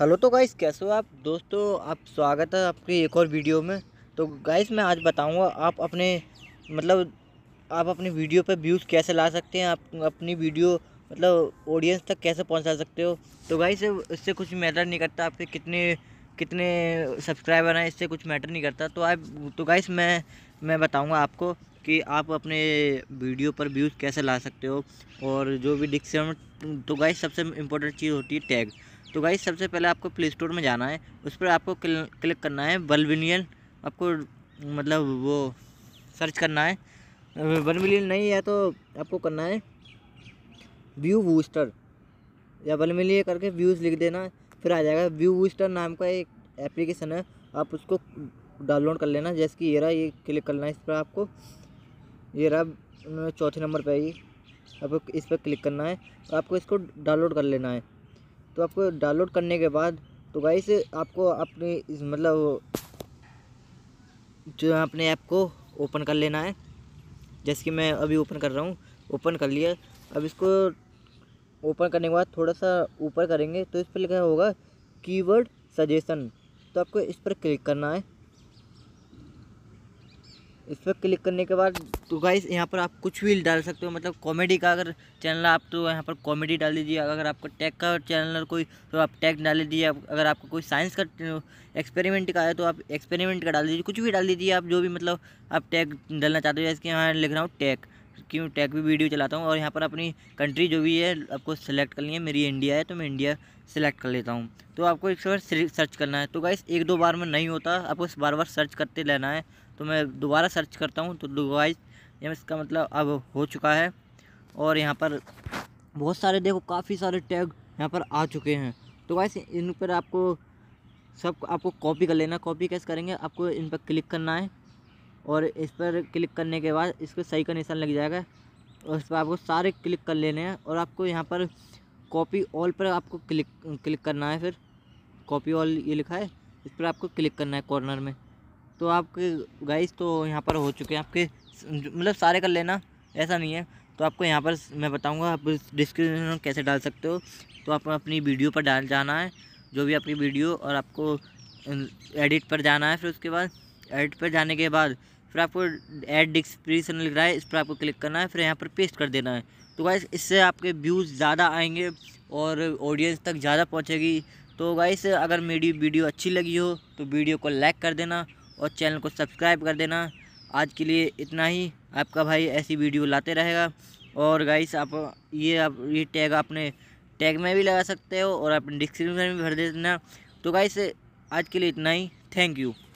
hello तो guys कैसे हो आप दोस्तों आप स्वागत है आपके एक और वीडियो में तो गाइस मैं आज बताऊंगा आप अपने मतलब आप अपनी वीडियो पर व्यूज़ कैसे ला सकते हैं आप अपनी वीडियो मतलब ऑडियंस तक कैसे पहुंचा सकते हो तो गाइस इससे कुछ मैटर नहीं करता आपके कितने कितने सब्सक्राइबर हैं इससे कुछ मैटर नहीं करता तो आप तो गाइस मैं मैं बताऊँगा आपको कि आप अपने वीडियो पर व्यूज़ कैसे ला सकते हो और जो भी डिक्शन तो गाइस सबसे इम्पोर्टेंट चीज़ होती है टैग तो भाई सबसे पहले आपको प्ले स्टोर में जाना है उस पर आपको क्लिक करना है वन आपको मतलब वो सर्च करना है वन मिलियन नहीं है तो आपको करना है व्यू बूस्टर या वन मिलियन करके व्यूज़ लिख देना फिर आ जाएगा व्यू बूस्टर नाम का एक एप्लीकेशन है आप उसको डाउनलोड कर लेना जैसे कि ये रहा ये क्लिक करना है इस पर आपको ये रहा चौथे नंबर पर ये आपको इस पर क्लिक करना है तो आपको इसको डाउनलोड कर लेना है तो आपको डाउनलोड करने के बाद तो गाइस आपको अपने मतलब जो अपने ऐप को ओपन कर लेना है जैसे कि मैं अभी ओपन कर रहा हूँ ओपन कर लिया अब इसको ओपन करने के बाद थोड़ा सा ऊपर करेंगे तो इस पर लिखा होगा कीवर्ड सजेशन तो आपको इस पर क्लिक करना है इस पर क्लिक करने के बाद तो गाइस यहाँ पर आप कुछ भी डाल सकते हो मतलब कॉमेडी का अगर चैनल आप तो यहाँ पर कॉमेडी डाल दीजिए अगर आपका टैग का चैनल कोई तो आप टैग डाल दीजिए अगर आपको कोई साइंस का एक्सपेरिमेंट का है तो आप एक्सपेरिमेंट का डाल दीजिए कुछ भी डाल दीजिए आप जो भी मतलब आप टैग डालना चाहते हो कि यहाँ लिख रहा हूँ टैग की टैग भी वीडियो चलाता हूँ और यहाँ पर अपनी कंट्री जो भी है आपको सेलेक्ट करनी है मेरी इंडिया है तो मैं इंडिया सेलेक्ट कर लेता हूँ तो आपको एक बार सर्च करना है तो गाइस एक दो बार में नहीं होता आपको बार बार सर्च करते रहना है तो मैं दोबारा सर्च करता हूँ तो गाइस ये इसका मतलब अब हो चुका है और यहाँ पर बहुत सारे देखो काफ़ी सारे टैग यहाँ पर आ चुके हैं तो गाइस इन पर आपको सब आपको कॉपी कर लेना कॉपी कैसे करेंगे आपको इन पर क्लिक करना है और इस पर क्लिक करने के बाद इसको सही का निशान लग जाएगा और उस पर आपको सारे क्लिक कर लेने हैं और आपको यहाँ पर कॉपी ऑल पर आपको क्लिक क्लिक करना है फिर कॉपी ऑल ये लिखा है इस पर आपको क्लिक करना है कॉर्नर में तो आपके गाइस तो यहाँ पर हो चुके हैं आपके मतलब सारे कर लेना ऐसा नहीं है तो आपको यहाँ पर मैं बताऊँगा आप डिस्क्रिप्शन में कैसे डाल सकते हो तो आपको अपनी वीडियो पर डाल जाना है जो भी आपकी वीडियो और आपको एडिट पर जाना है फिर उसके बाद एडिट पर जाने के बाद फिर आपको एड डिस्क्रिप्शन लिख रहा है इस पर आपको क्लिक करना है फिर यहाँ पर पेस्ट कर देना है तो गाइस इससे आपके व्यूज़ ज़्यादा आएंगे और ऑडियंस तक ज़्यादा पहुँचेगी तो गाइस अगर मेरी वीडियो अच्छी लगी हो तो वीडियो को लाइक कर देना और चैनल को सब्सक्राइब कर देना आज के लिए इतना ही आपका भाई ऐसी वीडियो लाते रहेगा और गाइस आप ये आप ये टैग आपने टैग में भी लगा सकते हो और अपने डिस्क्रिप्शन में भी भर देना तो गाइस आज के लिए इतना ही थैंक यू